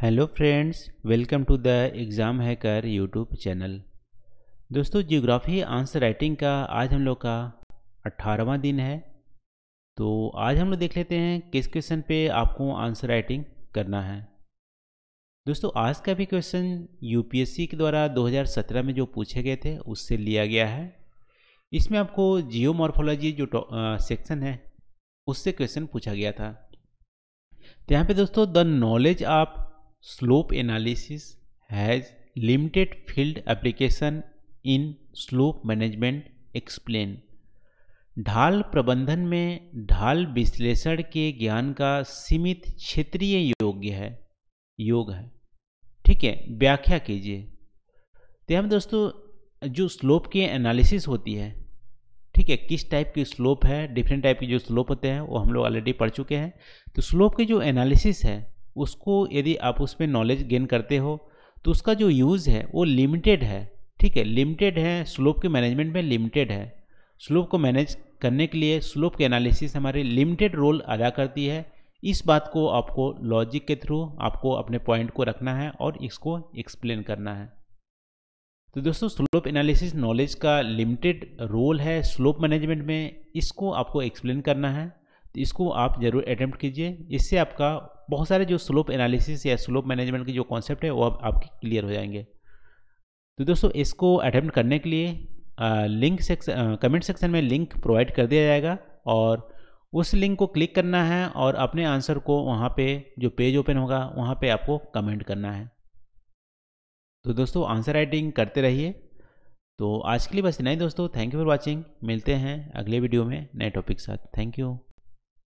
hello friends welcome to the exam hacker YouTube channel दोस्तों geography answer writing का आज हम लोग का अट्ठारहवा दिन है तो आज हम लोग देख लेते हैं किस क्वेश्चन पे आपको आंसर राइटिंग करना है दोस्तों आज का भी क्वेश्चन यूपीएससी के द्वारा 2017 में जो पूछे गए थे उससे लिया गया है इसमें आपको जियोमॉर्फोलॉजी जो आ, सेक्शन है उससे क्वेश्चन पूछा गया था तो यहाँ पे दोस्तों the knowledge of slope analysis has limited field application in slope management explain ढाल प्रबंधन में ढाल विश्लेषण के ज्ञान का सीमित क्षेत्रीय योग्य है योग है ठीक है व्याख्या कीजिए तो हम दोस्तों जो स्लोप की एनालिसिस होती है ठीक है किस टाइप की स्लोप है डिफरेंट टाइप की जो स्लोप होते हैं वो हम लोग ऑलरेडी पढ़ चुके हैं तो स्लोप के जो एनालिसिस है उसको यदि आप उसमें नॉलेज गेन करते हो तो उसका जो यूज़ है वो लिमिटेड है ठीक है लिमिटेड है स्लोप के मैनेजमेंट में लिमिटेड है स्लोप को मैनेज करने के लिए स्लोप के एनालिसिस हमारे लिमिटेड रोल अदा करती है इस बात को आपको लॉजिक के थ्रू आपको अपने पॉइंट को रखना है और इसको एक्सप्लेन करना है तो दोस्तों स्लोप एनालिसिस नॉलेज का लिमिटेड रोल है स्लोप मैनेजमेंट में इसको आपको एक्सप्लेन करना है तो इसको आप ज़रूर अटैम्प्ट कीजिए इससे आपका बहुत सारे जो स्लोप एनालिसिस या स्लोप मैनेजमेंट के जो कॉन्सेप्ट है वो आप, आपके क्लियर हो जाएंगे तो दोस्तों इसको अटैम्प्ट करने के लिए लिंक सेक्शन कमेंट सेक्शन में लिंक प्रोवाइड कर दिया जाएगा और उस लिंक को क्लिक करना है और अपने आंसर को वहाँ पे जो पेज ओपन होगा वहाँ पे आपको कमेंट करना है तो दोस्तों आंसर राइटिंग करते रहिए तो आज के लिए बस इतना ही दोस्तों थैंक यू फॉर वॉचिंग मिलते हैं अगले वीडियो में नए टॉपिक साथ थैंक यू